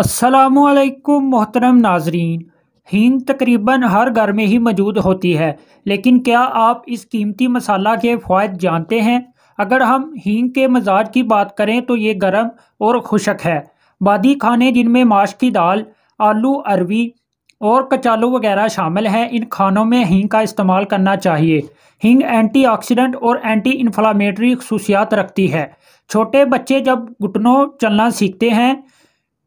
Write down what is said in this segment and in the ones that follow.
असलकुम मोहतरम नाजरीन हींग तकरीबन हर घर में ही मौजूद होती है लेकिन क्या आप इस कीमती मसाला के फ़ायद जानते हैं अगर हम हींग के मजाज की बात करें तो ये गर्म और खुशक है बादी खाने जिनमें माश की दाल आलू अरवी और कचालू वगैरह शामिल हैं इन खानों में हींग का इस्तेमाल करना चाहिए हींग एंटी और एंटी इन्फ्लामेटरी खसूसियात रखती है छोटे बच्चे जब घुटनों चलना सीखते हैं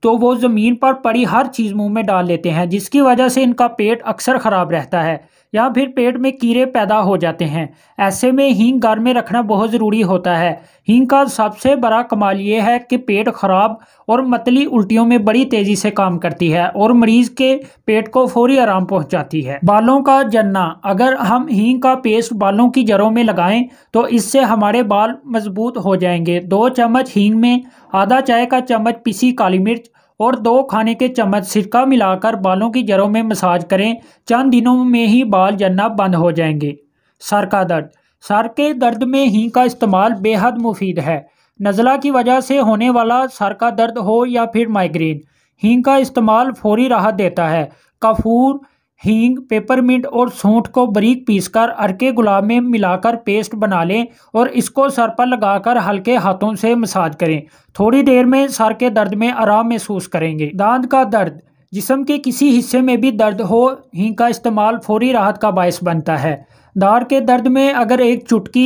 तो वो ज़मीन पर पड़ी हर चीज़ मुंह में डाल लेते हैं जिसकी वजह से इनका पेट अक्सर ख़राब रहता है या फिर पेट में कीड़े पैदा हो जाते हैं ऐसे में हींग घर में रखना बहुत ज़रूरी होता है हींग का सबसे बड़ा कमाल ये है कि पेट ख़राब और मतली उल्टियों में बड़ी तेज़ी से काम करती है और मरीज़ के पेट को फौरी आराम पहुंचाती है बालों का जन्ना अगर हम हींग का पेस्ट बालों की जड़ों में लगाएं तो इससे हमारे बाल मजबूत हो जाएंगे दो चम्मच हींग में आधा चाय का चम्मच पीसी काली मिर्च और दो खाने के चम्मच सिरका मिलाकर बालों की जड़ों में मसाज करें चंद दिनों में ही बाल जलना बंद हो जाएंगे सर का दर्द सर के दर्द में हींग का इस्तेमाल बेहद मुफीद है नज़ला की वजह से होने वाला सर का दर्द हो या फिर माइग्रेन हींग का इस्तेमाल फौरी राहत देता है कफूर हींग पेपरमिंट और सौंठ को बारीक पीसकर अरके गुलाब में मिलाकर पेस्ट बना लें और इसको सर पर लगाकर हल्के हाथों से मसाज करें थोड़ी देर में सर के दर्द में आराम महसूस करेंगे दांत का दर्द जिसम के किसी हिस्से में भी दर्द हो हींग का इस्तेमाल फौरी राहत का बायस बनता है दार के दर्द में अगर एक चुटकी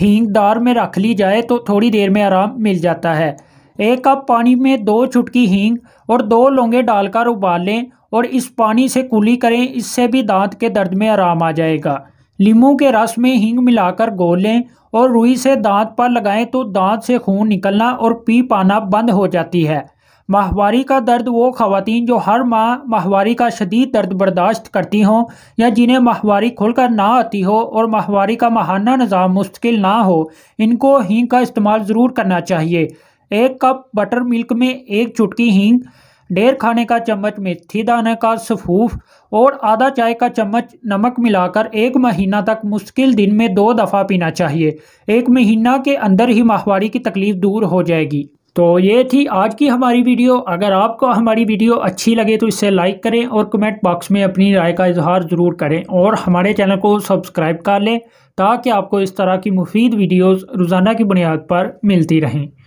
हींग दार में रख ली जाए तो थोड़ी देर में आराम मिल जाता है एक कप पानी में दो चुटकी हींग और दो लौंगे डालकर उबाल लें और इस पानी से कुली करें इससे भी दांत के दर्द में आराम आ जाएगा लीमू के रस में हींग मिलाकर गोल लें और रुई से दांत पर लगाएं तो दांत से खून निकलना और पी पाना बंद हो जाती है माहवारी का दर्द वो खातन जो हर माह माहवारी का शदीद दर्द बर्दाश्त करती हों या जिन्हें माहवारी खुलकर ना आती हो और माहवारी का माहाना निज़ाम मुस्तकिल ना हो इनको हींग का इस्तेमाल ज़रूर करना चाहिए एक कप बटर मिल्क में एक चुटकी हींग डेढ़ खाने का चम्मच मेथी दाने का सफूफ और आधा चाय का चम्मच नमक मिलाकर एक महीना तक मुश्किल दिन में दो दफ़ा पीना चाहिए एक महीना के अंदर ही माहवारी की तकलीफ़ दूर हो जाएगी तो ये थी आज की हमारी वीडियो अगर आपको हमारी वीडियो अच्छी लगे तो इसे लाइक करें और कमेंट बॉक्स में अपनी राय का इजहार ज़रूर करें और हमारे चैनल को सब्सक्राइब कर लें ताकि आपको इस तरह की मुफीद वीडियोज़ रोज़ाना की बुनियाद पर मिलती रहें